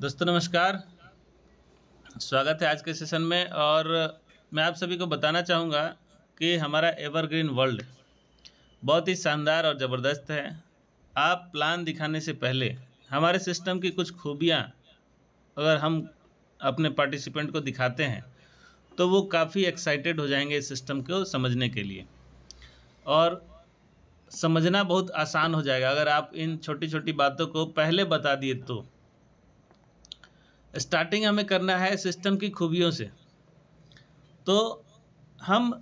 दोस्तों नमस्कार स्वागत है आज के सेशन में और मैं आप सभी को बताना चाहूँगा कि हमारा एवरग्रीन वर्ल्ड बहुत ही शानदार और ज़बरदस्त है आप प्लान दिखाने से पहले हमारे सिस्टम की कुछ खूबियाँ अगर हम अपने पार्टिसिपेंट को दिखाते हैं तो वो काफ़ी एक्साइटेड हो जाएंगे इस सिस्टम को समझने के लिए और समझना बहुत आसान हो जाएगा अगर आप इन छोटी छोटी बातों को पहले बता दिए तो स्टार्टिंग हमें करना है सिस्टम की खूबियों से तो हम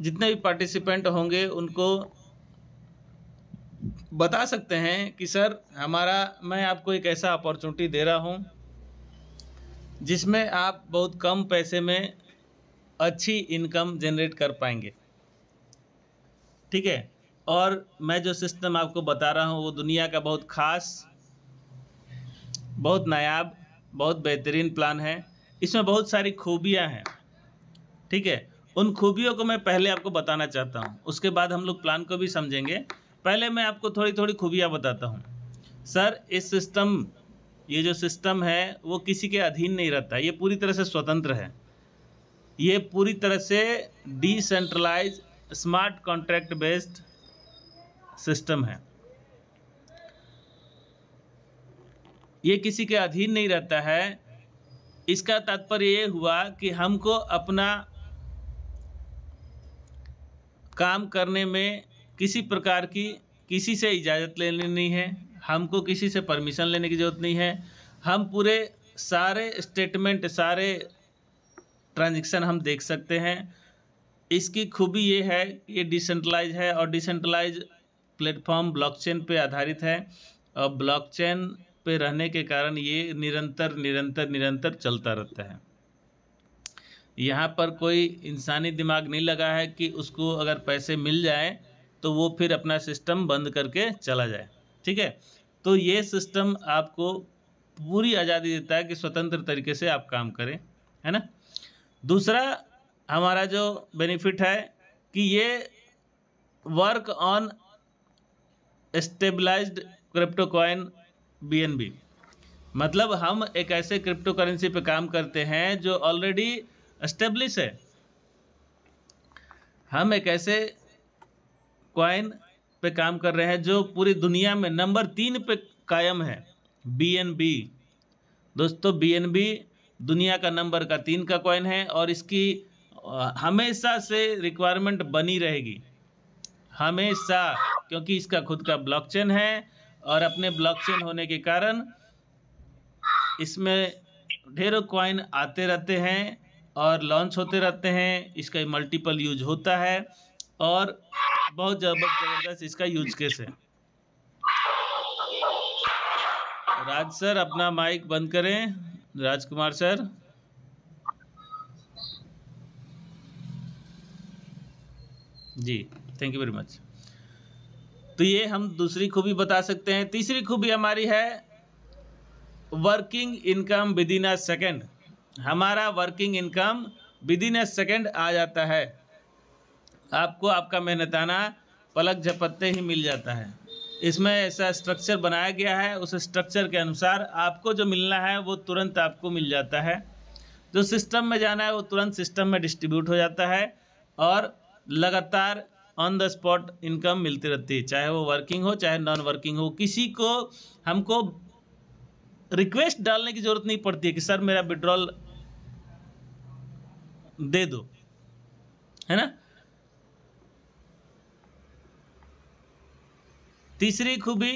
जितने भी पार्टिसिपेंट होंगे उनको बता सकते हैं कि सर हमारा मैं आपको एक ऐसा अपॉर्चुनिटी दे रहा हूँ जिसमें आप बहुत कम पैसे में अच्छी इनकम जनरेट कर पाएंगे ठीक है और मैं जो सिस्टम आपको बता रहा हूँ वो दुनिया का बहुत ख़ास बहुत नायाब बहुत बेहतरीन प्लान है इसमें बहुत सारी खूबियाँ हैं ठीक है उन खूबियों को मैं पहले आपको बताना चाहता हूँ उसके बाद हम लोग प्लान को भी समझेंगे पहले मैं आपको थोड़ी थोड़ी खूबियाँ बताता हूँ सर इस सिस्टम ये जो सिस्टम है वो किसी के अधीन नहीं रहता ये पूरी तरह से स्वतंत्र है ये पूरी तरह से decentralize smart contract based system है ये किसी के अधीन नहीं रहता है इसका तात्पर्य ये हुआ कि हमको अपना काम करने में किसी प्रकार की किसी से इजाज़त लेनी नहीं है हमको किसी से परमिशन लेने की ज़रूरत नहीं है हम पूरे सारे स्टेटमेंट सारे ट्रांजैक्शन हम देख सकते हैं इसकी खूबी ये है ये डिसेंट्रलाइज है और डिसेंट्रलाइज प्लेटफॉर्म ब्लॉकचेन पे आधारित है और ब्लॉकचेन पे रहने के कारण ये निरंतर निरंतर निरंतर चलता रहता है यहाँ पर कोई इंसानी दिमाग नहीं लगा है कि उसको अगर पैसे मिल जाए तो वो फिर अपना सिस्टम बंद करके चला जाए ठीक है तो ये सिस्टम आपको पूरी आज़ादी देता है कि स्वतंत्र तरीके से आप काम करें है ना दूसरा हमारा जो बेनिफिट है कि ये work on stabilized crypto coin be मतलब हम एक ऐसे क्रिप्टो करेंसी पे काम करते हैं जो ऑलरेडी एस्टेब्लिश है हम एक ऐसे कॉइन पे काम कर रहे हैं जो पूरी दुनिया में नंबर तीन पे कायम है बी एन बी दोस्तों बी एन बी दुनिया का नंबर का तीन का कॉइन है और इसकी हमेशा से रिक्वायरमेंट बनी रहेगी हमेशा क्योंकि इसका खुद का ब्लॉकचेन है और अपने ब्लॉकचेन होने के कारण इसमें ढेरों कॉइन आते रहते हैं और लॉन्च होते रहते हैं इसका मल्टीपल यूज होता है और बहुत ज़बरदस्त इसका यूज केस है राज सर अपना माइक बंद करें Rajkumar sir ji thank you very much तो ये हम दूसरी खूबी बता सकते हैं तीसरी खूबी हमारी है working income within a second हमारा working income within a second आ जाता है आपको आपका मेहनताना पलक झपकते ही मिल जाता है इसमें ऐसा स्ट्रक्चर बनाया गया है उस स्ट्रक्चर के अनुसार आपको जो मिलना है वो तुरंत आपको मिल जाता है जो सिस्टम में जाना है वो तुरंत सिस्टम में डिस्ट्रीब्यूट हो जाता है और लगातार ऑन द स्पॉट इनकम मिलती रहती है चाहे वो वर्किंग हो चाहे नॉन वर्किंग हो किसी को हमको रिक्वेस्ट डालने की जरूरत नहीं पड़ती है कि सर मेरा विड्रॉल दे दो है ना तीसरी खूबी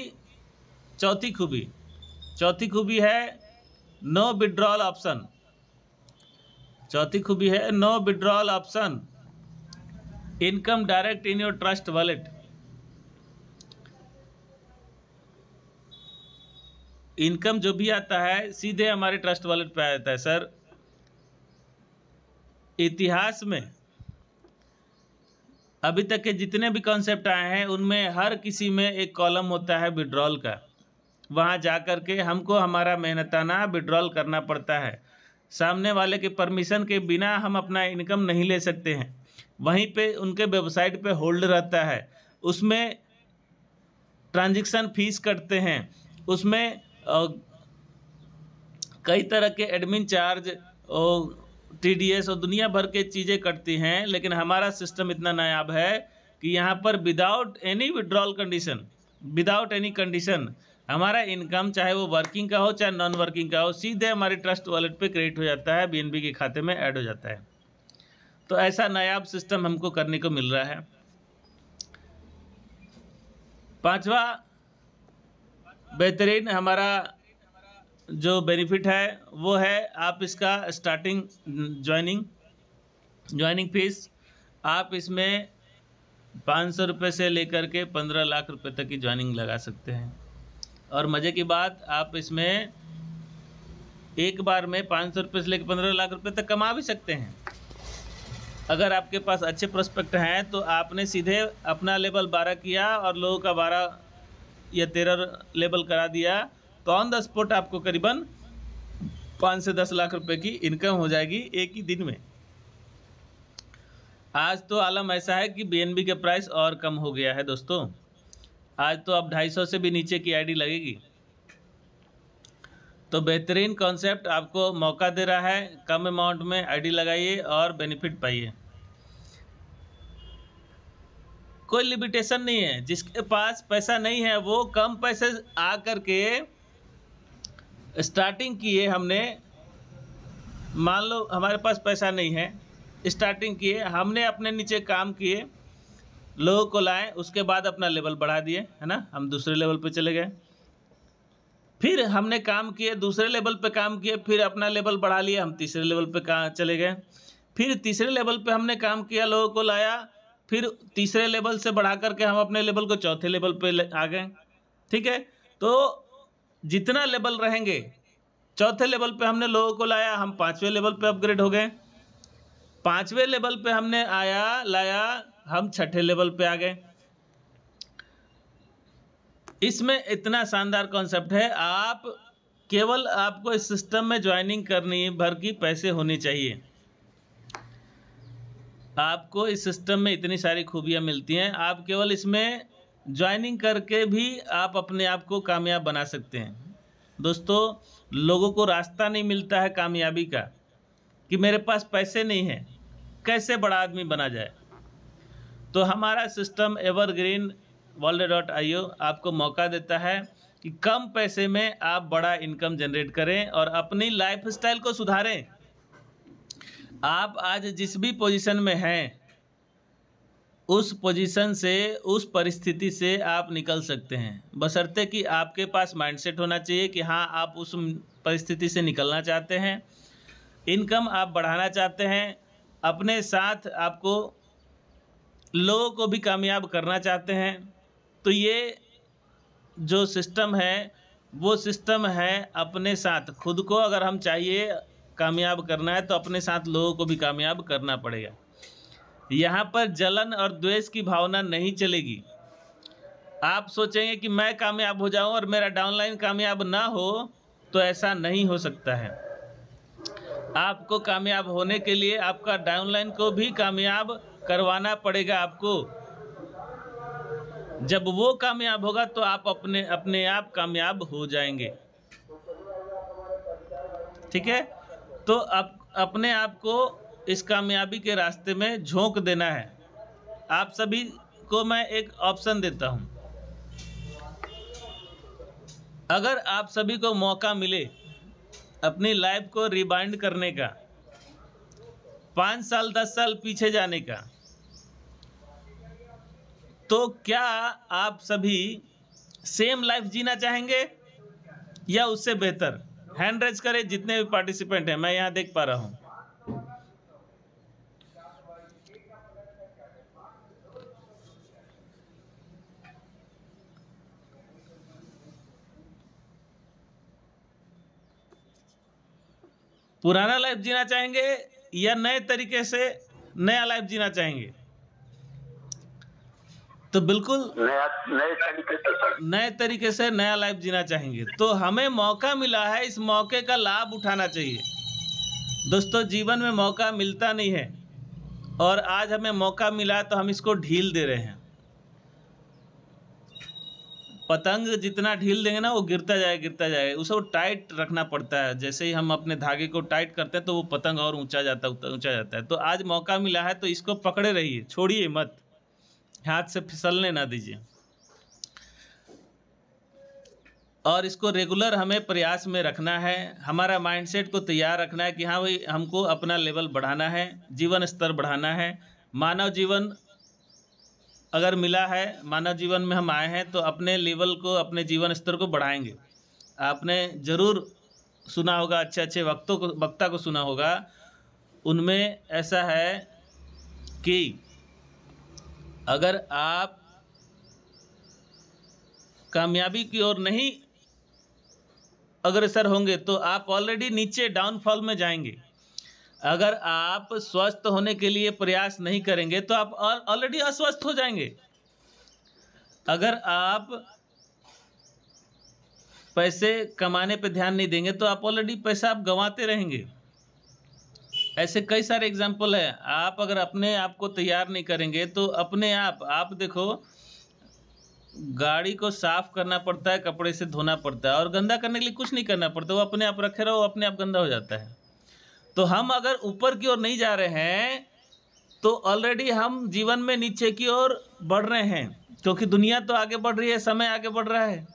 चौथी खूबी चौथी खूबी है नो विड्रॉल ऑप्शन चौथी खूबी है no withdrawal option income direct in your trust wallet income जो भी आता है सीधे हमारे ट्रस्ट वॉलेट पे आ जाता है सर इतिहास में अभी तक के जितने भी कॉन्सेप्ट आए हैं उनमें हर किसी में एक कॉलम होता है विड्रॉल का वहाँ जा करके के हमको हमारा मेहनताना विड्रॉल करना पड़ता है सामने वाले के परमिशन के बिना हम अपना इनकम नहीं ले सकते हैं वहीं पे उनके वेबसाइट पे होल्ड रहता है उसमें ट्रांजेक्शन फीस कटते हैं उसमें कई तरह के एडमिन चार्ज और टी डी एस और दुनिया भर के चीज़ें कटती हैं लेकिन हमारा सिस्टम इतना नायाब है कि यहाँ पर without any withdrawal condition without any condition हमारा इनकम चाहे वो वर्किंग का हो चाहे नॉन वर्किंग का हो सीधे हमारे ट्रस्ट वॉलेट पे क्रेडिट हो जाता है बीएनबी के खाते में ऐड हो जाता है तो ऐसा नायाब सिस्टम हमको करने को मिल रहा है पांचवा बेहतरीन हमारा जो बेनिफिट है वो है आप इसका स्टार्टिंग ज्वाइनिंग ज्वाइनिंग फीस आप इसमें पाँच सौ रुपये से लेकर के पंद्रह लाख रुपए तक की ज्वाइनिंग लगा सकते हैं और मज़े की बात आप इसमें एक बार में पाँच सौ रुपये से लेकर पंद्रह लाख रुपए तक कमा भी सकते हैं अगर आपके पास अच्छे प्रोस्पेक्ट हैं तो आपने सीधे अपना लेवल बारह किया और लोगों का बारह या तेरह लेवल करा दिया तो ऑन द स्पॉट आपको करीबन पाँच से दस लाख रुपए की इनकम हो जाएगी एक ही दिन में आज तो आलम ऐसा है कि बी के प्राइस और कम हो गया है दोस्तों आज तो आप ढाई सौ से भी नीचे की आईडी लगेगी तो बेहतरीन कॉन्सेप्ट आपको मौका दे रहा है कम अमाउंट में आईडी लगाइए और बेनिफिट पाइए कोई लिमिटेशन नहीं है जिसके पास पैसा नहीं है वो कम पैसे आ करके स्टार्टिंग किए हमने मान लो हमारे पास पैसा नहीं है स्टार्टिंग किए हमने अपने नीचे काम किए लोगों को लाए उसके बाद अपना लेवल बढ़ा दिए है ना हम दूसरे लेवल पे चले गए फिर हमने काम किए दूसरे लेवल पे काम किए फिर अपना लेवल बढ़ा लिया हम तीसरे लेवल पे कहाँ चले गए फिर तीसरे लेवल पे हमने काम किया लोगों को लाया फिर तीसरे लेवल से बढ़ा करके हम अपने लेवल को चौथे लेवल पे आ गए ठीक है तो जितना लेवल रहेंगे चौथे लेवल पे हमने लोगों को लाया हम पाँचवें लेवल पे अपग्रेड हो गए पाँचवें लेवल पे हमने आया लाया हम छठे लेवल पे आ गए इसमें इतना शानदार कॉन्सेप्ट है आप केवल आपको इस सिस्टम में ज्वाइनिंग करनी है भर की पैसे होने चाहिए आपको इस सिस्टम में इतनी सारी खूबियाँ मिलती हैं आप केवल इसमें ज्वाइनिंग करके भी आप अपने आप को कामयाब बना सकते हैं दोस्तों लोगों को रास्ता नहीं मिलता है कामयाबी का कि मेरे पास पैसे नहीं हैं कैसे बड़ा आदमी बना जाए तो हमारा system evergreen world dot ai आपको मौका देता है कि कम पैसे में आप बड़ा इनकम जनरेट करें और अपनी लाइफ स्टाइल को सुधारें आप आज जिस भी पोजीशन में हैं उस पोजीशन से उस परिस्थिति से आप निकल सकते हैं बशर्ते कि आपके पास माइंडसेट होना चाहिए कि हाँ आप उस परिस्थिति से निकलना चाहते हैं इनकम आप बढ़ाना चाहते हैं अपने साथ आपको लोगों को भी कामयाब करना चाहते हैं तो ये जो सिस्टम है वो सिस्टम है अपने साथ खुद को अगर हम चाहिए कामयाब करना है तो अपने साथ लोगों को भी कामयाब करना पड़ेगा यहाँ पर जलन और द्वेष की भावना नहीं चलेगी आप सोचेंगे कि मैं कामयाब हो जाऊं और मेरा डाउनलाइन कामयाब ना हो तो ऐसा नहीं हो सकता है आपको कामयाब होने के लिए आपका डाउनलाइन को भी कामयाब करवाना पड़ेगा आपको जब वो कामयाब होगा तो आप अपने अपने आप कामयाब हो जाएंगे ठीक है तो आप अपने आप को इस कामयाबी के रास्ते में झोंक देना है आप सभी को मैं एक ऑप्शन देता हूं अगर आप सभी को मौका मिले अपनी लाइफ को रिबाइंड करने का पाँच साल दस साल पीछे जाने का तो क्या आप सभी सेम लाइफ जीना चाहेंगे या उससे बेहतर हैंड रेज करें जितने भी पार्टिसिपेंट हैं मैं यहाँ देख पा रहा हूँ पुराना लाइफ जीना चाहेंगे या नए तरीके से नया लाइफ जीना चाहेंगे तो बिल्कुल नए तरीके से नए तरीके से नया लाइफ जीना चाहेंगे तो हमें मौका मिला है इस मौके का लाभ उठाना चाहिए दोस्तों जीवन में मौका मिलता नहीं है और आज हमें मौका मिला तो हम इसको ढील दे रहे हैं पतंग जितना ढील देंगे ना वो गिरता जाए गिरता जाए उसे वो टाइट रखना पड़ता है जैसे ही हम अपने धागे को टाइट करते हैं तो वो पतंग और ऊंचा जाता ऊंचा जाता है तो आज मौका मिला है तो इसको पकड़े रहिए छोड़िए मत हाथ से फिसलने ना दीजिए और इसको रेगुलर हमें प्रयास में रखना है हमारा माइंडसेट को तैयार रखना है कि हाँ भाई हमको अपना लेवल बढ़ाना है जीवन स्तर बढ़ाना है मानव जीवन अगर मिला है मानव जीवन में हम आए हैं तो अपने लेवल को अपने जीवन स्तर को बढ़ाएंगे आपने ज़रूर सुना होगा अच्छे अच्छे वक्तों को वक्ता को सुना होगा उनमें ऐसा है कि अगर आप कामयाबी की ओर नहीं अग्रसर होंगे तो आप ऑलरेडी नीचे डाउनफॉल में जाएंगे अगर आप स्वस्थ होने के लिए प्रयास नहीं करेंगे तो आप ऑलरेडी अस्वस्थ हो जाएंगे अगर आप पैसे कमाने पर ध्यान नहीं देंगे तो आप ऑलरेडी पैसा आप गंवाते रहेंगे ऐसे कई सारे एग्जाम्पल है आप अगर अपने आप को तैयार नहीं करेंगे तो अपने आप आप देखो गाड़ी को साफ करना पड़ता है कपड़े से धोना पड़ता है और गंदा करने के लिए कुछ नहीं करना पड़ता वो अपने आप रखे रहो अपने आप गंदा हो जाता है तो हम अगर ऊपर की ओर नहीं जा रहे हैं तो ऑलरेडी हम जीवन में नीचे की ओर बढ़ रहे हैं क्योंकि दुनिया तो आगे बढ़ रही है समय आगे बढ़ रहा है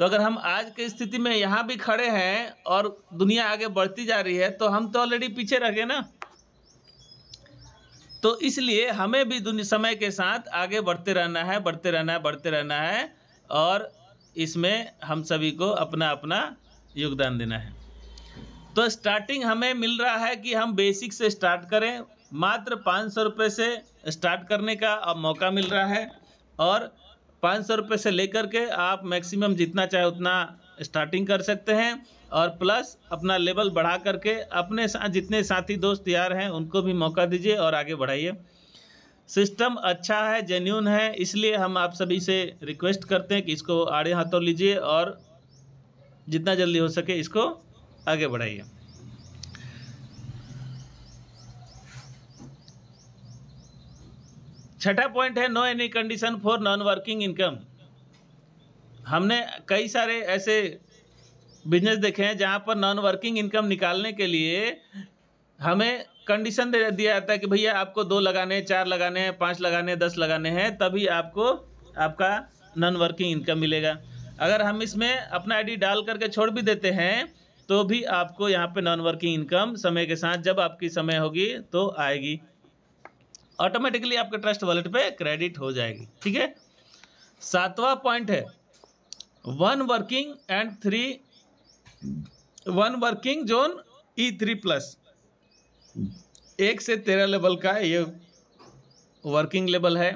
तो अगर हम आज के स्थिति में यहाँ भी खड़े हैं और दुनिया आगे बढ़ती जा रही है तो हम तो ऑलरेडी पीछे रह गए ना तो इसलिए हमें भी समय के साथ आगे बढ़ते रहना है बढ़ते रहना है बढ़ते रहना है और इसमें हम सभी को अपना अपना योगदान देना है तो स्टार्टिंग हमें मिल रहा है कि हम बेसिक से स्टार्ट करें मात्र पाँच सौ रुपये से स्टार्ट करने का अब मौका मिल रहा है और पाँच सौ रुपये से लेकर के आप मैक्सिमम जितना चाहे उतना स्टार्टिंग कर सकते हैं और प्लस अपना लेवल बढ़ा करके अपने साथ जितने साथी दोस्त यार हैं उनको भी मौका दीजिए और आगे बढ़ाइए सिस्टम अच्छा है जेन्यून है इसलिए हम आप सभी से रिक्वेस्ट करते हैं कि इसको आड़े हाथों लीजिए और जितना जल्दी हो सके इसको आगे बढ़ाइए छठा पॉइंट है no any condition for non working income हमने कई सारे ऐसे बिजनेस देखे हैं जहाँ पर नॉन वर्किंग इनकम निकालने के लिए हमें कंडीशन दे दिया जाता है कि भैया आपको दो लगाने हैं चार लगाने हैं पाँच लगाने हैं दस लगाने हैं तभी आपको आपका नॉन वर्किंग इनकम मिलेगा अगर हम इसमें अपना आईडी डाल करके छोड़ भी देते हैं तो भी आपको यहाँ पे नॉन वर्किंग इनकम समय के साथ जब आपकी समय होगी तो आएगी ऑटोमेटिकली आपके ट्रस्ट वॉलेट पे क्रेडिट हो जाएंगे ठीक है सातवां पॉइंट है one working and three one working zone E three plus एक से तेरह लेवल का ये वर्किंग लेवल है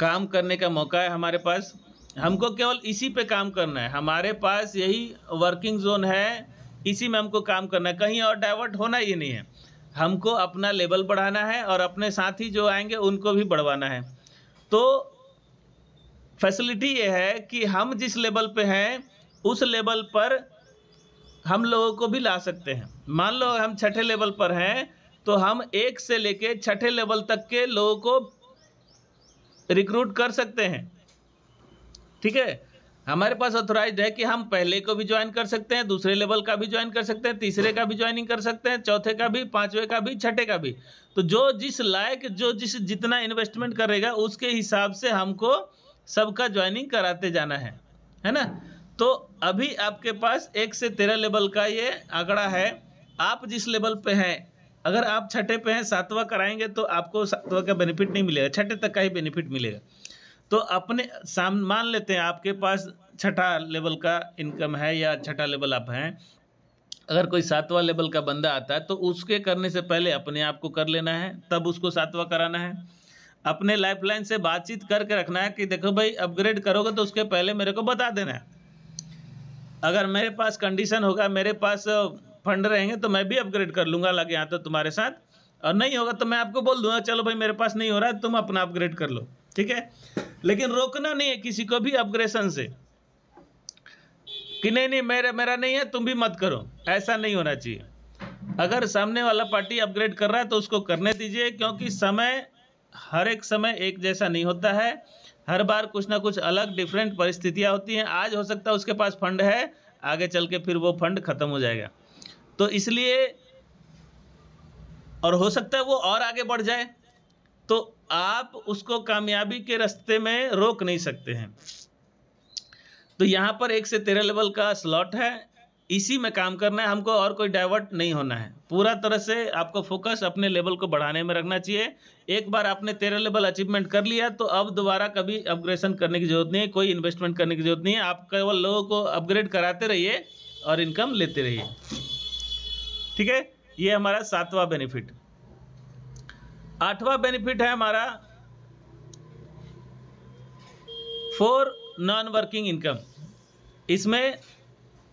काम करने का मौका है हमारे पास हमको केवल इसी पे काम करना है हमारे पास यही वर्किंग जोन है इसी में हमको काम करना है कहीं और डाइवर्ट होना ही नहीं है हमको अपना लेवल बढ़ाना है और अपने साथी जो आएंगे उनको भी बढ़वाना है तो फैसिलिटी ये है कि हम जिस लेवल पे हैं उस लेवल पर हम लोगों को भी ला सकते हैं मान लो हम छठे लेवल पर हैं तो हम एक से लेके छठे लेवल तक के लोगों को रिक्रूट कर सकते हैं ठीक है हमारे पास ऑथोराइज है कि हम पहले को भी ज्वाइन कर सकते हैं दूसरे लेवल का भी ज्वाइन कर सकते हैं तीसरे का भी ज्वाइनिंग कर सकते हैं चौथे का भी पांचवे का भी छठे का भी तो जो जिस लायक जो जिस जितना इन्वेस्टमेंट करेगा उसके हिसाब से हमको सबका ज्वाइनिंग कराते जाना है है ना तो अभी आपके पास एक से तेरह लेवल का ये आंकड़ा है आप जिस लेवल पे हैं अगर आप छठे पे हैं सातवा कराएंगे तो आपको सातवा का बेनिफिट नहीं मिलेगा छठे तक का ही बेनिफिट मिलेगा तो अपने साम मान लेते हैं आपके पास छठा लेवल का इनकम है या छठा लेवल आप हैं अगर कोई सातवां लेवल का बंदा आता है तो उसके करने से पहले अपने आप को कर लेना है तब उसको सातवां कराना है अपने लाइफलाइन से बातचीत करके रखना है कि देखो भाई अपग्रेड करोगे तो उसके पहले मेरे को बता देना है अगर मेरे पास कंडीशन होगा मेरे पास फंड रहेंगे तो मैं भी अपग्रेड कर लूँगा लगे यहाँ तो तुम्हारे साथ और नहीं होगा तो मैं आपको बोल दूंगा चलो भाई मेरे पास नहीं हो रहा है तुम अपना अपग्रेड कर लो ठीक है लेकिन रोकना नहीं है किसी को भी अपग्रेशन से कि नहीं नहीं मेरा मेरा नहीं है तुम भी मत करो ऐसा नहीं होना चाहिए अगर सामने वाला पार्टी अपग्रेड कर रहा है तो उसको करने दीजिए क्योंकि समय हर एक समय एक जैसा नहीं होता है हर बार कुछ ना कुछ अलग डिफरेंट परिस्थितियां होती हैं आज हो सकता है उसके पास फंड है आगे चल के फिर वो फंड ख़त्म हो जाएगा तो इसलिए और हो सकता है वो और आगे बढ़ जाए तो आप उसको कामयाबी के रास्ते में रोक नहीं सकते हैं तो यहाँ पर एक से तेरह लेवल का स्लॉट है इसी में काम करना है हमको और कोई डाइवर्ट नहीं होना है पूरा तरह से आपको फोकस अपने लेवल को बढ़ाने में रखना चाहिए एक बार आपने तेरह लेवल अचीवमेंट कर लिया तो अब दोबारा कभी अपग्रेशन करने की जरूरत नहीं है कोई इन्वेस्टमेंट करने की जरूरत नहीं है आप केवल लोगों को अपग्रेड कराते रहिए और इनकम लेते रहिए ठीक है ये हमारा सातवां बेनिफिट आठवा बेनिफिट है हमारा फोर नॉन वर्किंग इनकम इसमें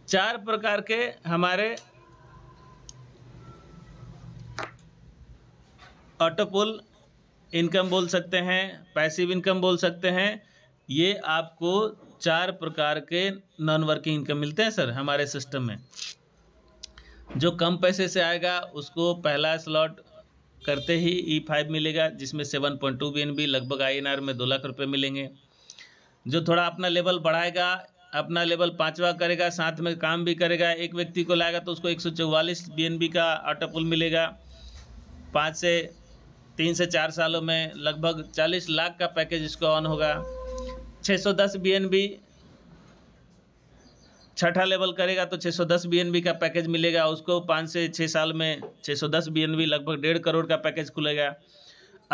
चार प्रकार के हमारे ऑटोपुल इनकम बोल सकते हैं पैसिव इनकम बोल सकते हैं ये आपको चार प्रकार के नॉन वर्किंग इनकम मिलते हैं सर हमारे सिस्टम में जो कम पैसे से आएगा उसको पहला स्लॉट करते ही ई e फाइव मिलेगा जिसमें seven point two B N B लगभग आई एन आर में दो लाख रुपये मिलेंगे जो थोड़ा अपना लेवल बढ़ाएगा अपना लेवल पाँचवा करेगा साथ में काम भी करेगा एक व्यक्ति को लाएगा तो उसको एक सौ चौवालीस बी एन बी का ऑटो पुल मिलेगा पाँच से तीन से चार सालों में लगभग चालीस लाख का पैकेज इसको ऑन होगा 610 बी छठा लेवल करेगा तो 610 बीएनबी का पैकेज मिलेगा उसको पाँच से छः साल में 610 बीएनबी लगभग डेढ़ करोड़ का पैकेज खुलेगा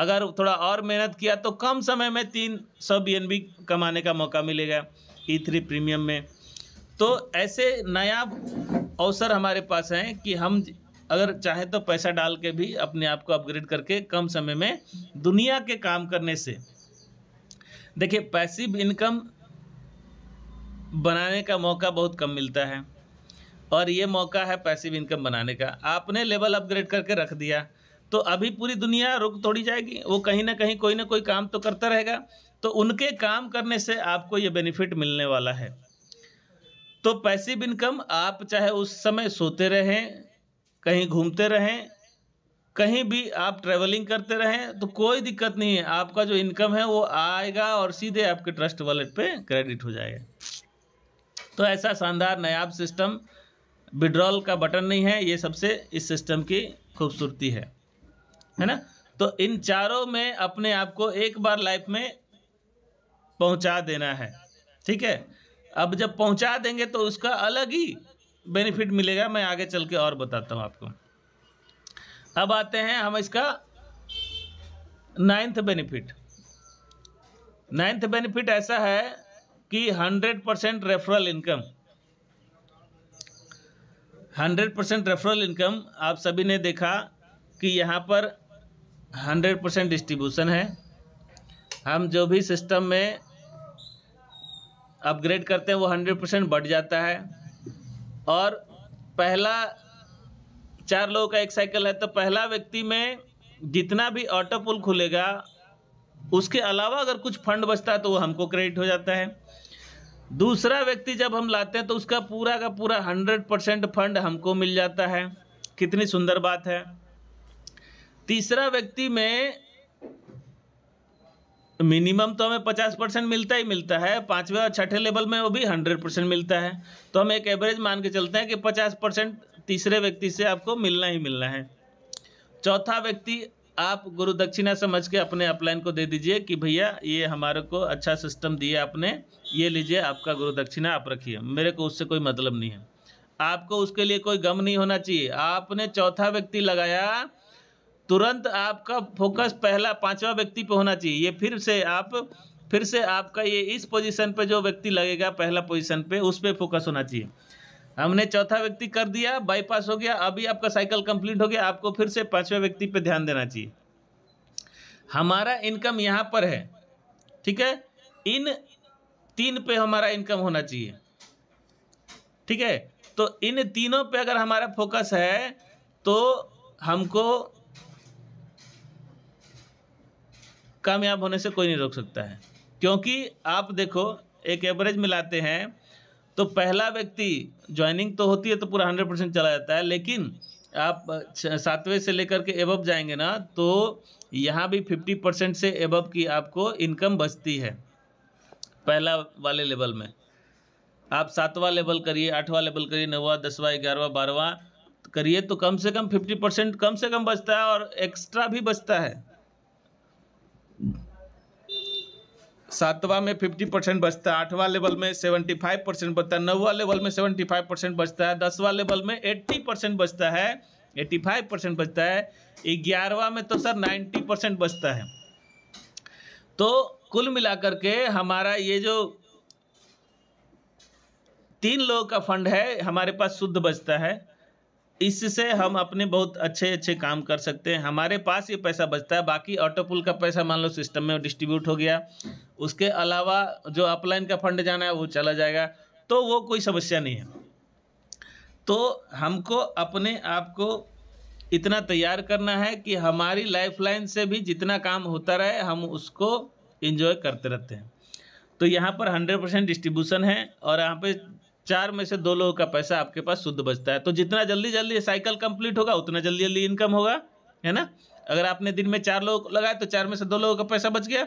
अगर थोड़ा और मेहनत किया तो कम समय में तीन सौ बी कमाने का मौका मिलेगा ई थ्री प्रीमियम में तो ऐसे नया अवसर हमारे पास हैं कि हम अगर चाहें तो पैसा डाल के भी अपने आप को अपग्रेड करके कम समय में दुनिया के काम करने से देखिए पैसिव इनकम बनाने का मौका बहुत कम मिलता है और ये मौका है पैसिव इनकम बनाने का आपने लेवल अपग्रेड करके रख दिया तो अभी पूरी दुनिया रुक थोड़ी जाएगी वो कहीं ना कहीं कोई ना कोई काम तो करता रहेगा तो उनके काम करने से आपको ये बेनिफिट मिलने वाला है तो पैसिव इनकम आप चाहे उस समय सोते रहें कहीं घूमते रहें कहीं भी आप ट्रैवलिंग करते रहें तो कोई दिक्कत नहीं है आपका जो इनकम है वो आएगा और सीधे आपके ट्रस्ट वॉलेट पे क्रेडिट हो जाएगा तो ऐसा शानदार नायाब सिस्टम विड्रॉल का बटन नहीं है ये सबसे इस सिस्टम की खूबसूरती है है ना तो इन चारों में अपने आप को एक बार लाइफ में पहुंचा देना है ठीक है अब जब पहुंचा देंगे तो उसका अलग ही बेनिफिट मिलेगा मैं आगे चल के और बताता हूँ आपको अब आते हैं हम इसका नाइन्थ बेनिफिट नाइन्थ बेनिफिट ऐसा है कि 100 percent referral income 100 percent referral income आप सभी ने देखा कि यहाँ पर 100 परसेंट डिस्ट्रीब्यूशन है हम जो भी सिस्टम में अपग्रेड करते हैं वो 100 परसेंट बढ़ जाता है और पहला चार लोगों का एक साइकिल है तो पहला व्यक्ति में जितना भी ऑटो पुल खुलेगा उसके अलावा अगर कुछ फंड बचता है तो वो हमको क्रेडिट हो जाता है दूसरा व्यक्ति जब हम लाते हैं तो उसका पूरा का पूरा हंड्रेड परसेंट फंड हमको मिल जाता है कितनी सुंदर बात है तीसरा व्यक्ति में मिनिमम तो हमें पचास परसेंट मिलता ही मिलता है पाँचवें और छठे लेवल में वो भी हंड्रेड परसेंट मिलता है तो हम एक एवरेज मान के चलते हैं कि पचास परसेंट तीसरे व्यक्ति से आपको मिलना ही मिलना है चौथा व्यक्ति आप गुरु दक्षिणा समझ के अपने अपलाइन को दे दीजिए कि भैया ये हमारे को अच्छा सिस्टम दिया आपने ये लीजिए आपका गुरु दक्षिणा आप रखिए मेरे को उससे कोई मतलब नहीं है आपको उसके लिए कोई गम नहीं होना चाहिए आपने चौथा व्यक्ति लगाया तुरंत आपका फोकस पहला पांचवा व्यक्ति पे होना चाहिए ये फिर से आप फिर से आपका ये इस पोजीशन पे जो व्यक्ति लगेगा पहला पोजीशन पे उस पर फोकस होना चाहिए हमने चौथा व्यक्ति कर दिया बाईपास हो गया अभी आपका साइकिल कंप्लीट हो गया आपको फिर से पांचवें व्यक्ति पे ध्यान देना चाहिए हमारा इनकम यहाँ पर है ठीक है इन तीन पे हमारा इनकम होना चाहिए ठीक है तो इन तीनों पे अगर हमारा फोकस है तो हमको कामयाब होने से कोई नहीं रोक सकता है क्योंकि आप देखो एक एवरेज मिलाते हैं तो पहला व्यक्ति ज्वाइनिंग तो होती है तो पूरा हंड्रेड परसेंट चला जाता है लेकिन आप सातवें से लेकर के एबव जाएंगे ना तो यहाँ भी फिफ्टी परसेंट से एबव की आपको इनकम बचती है पहला वाले लेवल में आप सातवां लेवल करिए आठवां लेवल करिए नौवा दसवा ग्यारहवा बारहवा करिए तो कम से कम फिफ्टी परसेंट कम से कम बचता है और एक्स्ट्रा भी बचता है सातवां में फिफ्टी परसेंट बचता है आठवां लेवल में सेवेंटी फाइव परसेंट बचता है नौवा लेवल में सेवेंटी फाइव परसेंट बचता है दसवां लेवल में एट्टी परसेंट बचता है एट्टी फाइव परसेंट बचता है ग्यारहवा में तो सर नाइन्टी परसेंट बचता है तो कुल मिलाकर के हमारा ये जो तीन लोगों का फंड है हमारे पास शुद्ध बचता है इससे हम अपने बहुत अच्छे अच्छे काम कर सकते हैं हमारे पास ये पैसा बचता है बाकी ऑटो पुल का पैसा मान लो सिस्टम में डिस्ट्रीब्यूट हो गया उसके अलावा जो अपलाइन का फंड जाना है वो चला जाएगा तो वो कोई समस्या नहीं है तो हमको अपने आप को इतना तैयार करना है कि हमारी लाइफलाइन से भी जितना काम होता रहे हम उसको इंजॉय करते रहते हैं तो यहाँ पर हंड्रेड परसेंट डिस्ट्रीब्यूशन है और यहाँ पे चार में से दो लोगों का पैसा आपके पास शुद्ध बचता है तो जितना जल्दी जल्दी साइकिल कंप्लीट होगा उतना जल्दी जल्दी इनकम होगा है ना अगर आपने दिन में चार लोग लगाए तो चार में से दो लोगों का पैसा बच गया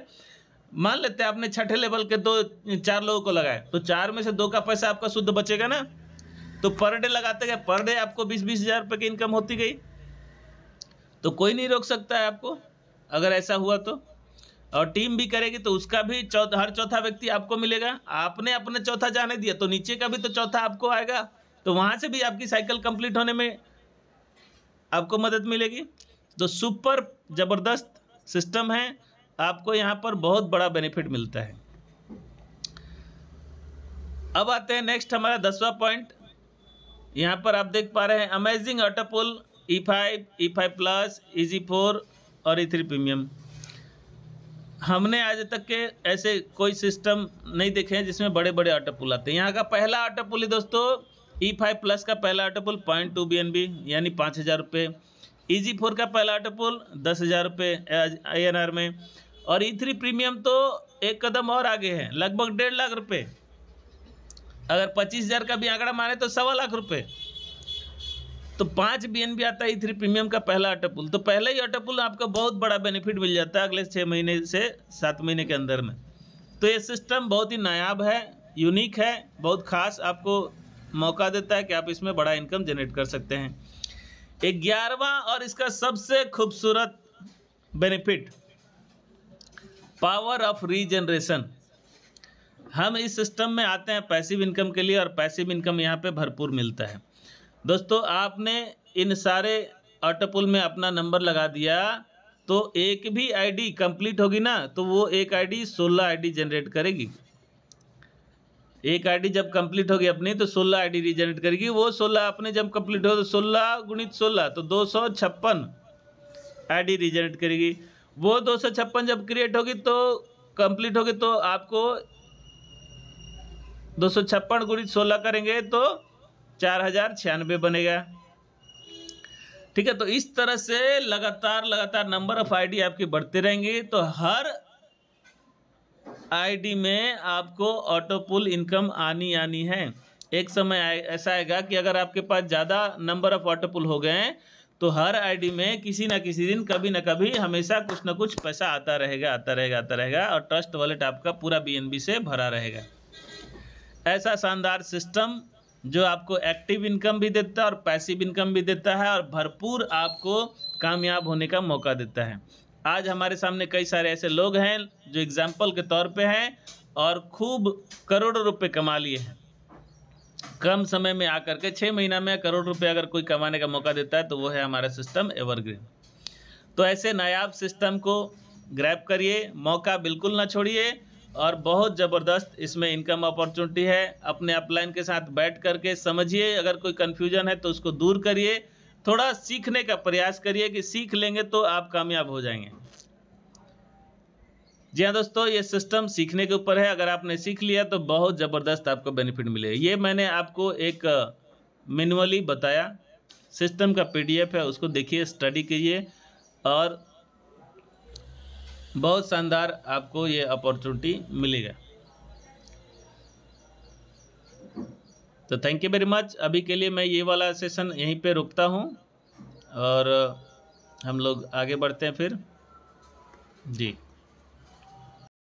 मान लेते हैं आपने छठे लेवल के दो चार लोगों को लगाए तो चार में से दो का पैसा आपका शुद्ध बचेगा ना तो पर डे लगाते गए पर डे आपको बीस बीस हजार रुपये की इनकम होती गई तो कोई नहीं रोक सकता है आपको अगर ऐसा हुआ तो और टीम भी करेगी तो उसका भी चौथा हर चौथा व्यक्ति आपको मिलेगा आपने अपने चौथा जाने दिया तो नीचे का भी तो चौथा आपको आएगा तो वहाँ से भी आपकी साइकिल कंप्लीट होने में आपको मदद मिलेगी तो सुपर ज़बरदस्त सिस्टम है आपको यहाँ पर बहुत बड़ा बेनिफिट मिलता है अब आते हैं नेक्स्ट हमारा दसवा पॉइंट यहाँ पर आप देख पा रहे हैं amazing autopool E five E five plus E G four और ई थ्री प्रीमियम हमने आज तक के ऐसे कोई सिस्टम नहीं देखे हैं जिसमें बड़े बड़े ऑटो पुल आते हैं यहाँ का पहला ऑटो पुल है दोस्तों ई फाइव प्लस का पहला auto pool point two B N B यानी पाँच हज़ार रुपये ई जी फोर का पहला ऑटो पुल दस हज़ार रुपये आई एन आर में और ई थ्री प्रीमियम तो एक कदम और आगे है लगभग डेढ़ लाख रुपये अगर पच्चीस हज़ार का भी आंकड़ा माने तो सवा लाख रुपये तो पाँच बी एन बी आता है थ्री e प्रीमियम का पहला पुल तो पहले ही पुल आपका बहुत बड़ा बेनिफिट मिल जाता है अगले छः महीने से सात महीने के अंदर में तो ये सिस्टम बहुत ही नायाब है यूनिक है बहुत ख़ास आपको मौका देता है कि आप इसमें बड़ा इनकम जनरेट कर सकते हैं ग्यारहवा और इसका सबसे खूबसूरत बेनिफिट पावर ऑफ रीजनरेशन हम इस सिस्टम में आते हैं पैसिव इनकम के लिए और पैसिव इनकम यहाँ पे भरपूर मिलता है दोस्तों आपने इन सारे ऑटोपुल में अपना नंबर लगा दिया तो एक भी आईडी कंप्लीट होगी ना तो वो एक आईडी 16 आईडी जनरेट करेगी एक आईडी जब कंप्लीट होगी अपनी तो 16 आईडी रीजनरेट करेगी वो 16 आपने जब कंप्लीट हो तो 16 गुणित 16 तो दो सौ छप्पन डी रीजनरेट करेगी वो दो सौ छप्पन जब क्रिएट होगी तो कंप्लीट होगी तो आपको दो सौ छप्पन गुणित सोलह करेंगे तो चार हजार छियानबे बनेगा ठीक है तो इस तरह से लगातार लगातार नंबर ऑफ आईडी आपकी बढ़ती रहेंगी तो हर आईडी में आपको ऑटो पुल इनकम आनी आनी है एक समय ऐसा आएगा कि अगर आपके पास ज़्यादा नंबर ऑफ ऑटो पुल हो गए हैं तो हर आईडी में किसी ना किसी दिन कभी ना कभी हमेशा कुछ ना कुछ पैसा आता रहेगा आता रहेगा आता रहेगा और ट्रस्ट वॉलेट आपका पूरा बीएनबी से भरा रहेगा ऐसा शानदार सिस्टम जो आपको एक्टिव इनकम भी देता है और पैसिव इनकम भी देता है और भरपूर आपको कामयाब होने का मौका देता है आज हमारे सामने कई सारे ऐसे लोग हैं जो एग्जाम्पल के तौर पे हैं और खूब करोड़ों रुपए कमा लिए हैं कम समय में आकर के छः महीना में करोड़ रुपए अगर कोई कमाने का मौका देता है तो वो है हमारा सिस्टम एवरग्रीन तो ऐसे नायाब सिस्टम को ग्रैप करिए मौका बिल्कुल ना छोड़िए और बहुत ज़बरदस्त इसमें इनकम अपॉर्चुनिटी है अपने अपलाइन के साथ बैठ करके समझिए अगर कोई कन्फ्यूजन है तो उसको दूर करिए थोड़ा सीखने का प्रयास करिए कि सीख लेंगे तो आप कामयाब हो जाएंगे जी हाँ दोस्तों ये सिस्टम सीखने के ऊपर है अगर आपने सीख लिया तो बहुत ज़बरदस्त आपको बेनिफिट मिलेगा ये मैंने आपको एक मैनुअली बताया सिस्टम का पीडीएफ है उसको देखिए स्टडी कीजिए और बहुत शानदार आपको ये अपॉर्चुनिटी मिलेगा तो थैंक यू वेरी मच अभी के लिए मैं ये वाला सेशन यहीं पे रुकता हूँ और हम लोग आगे बढ़ते हैं फिर जी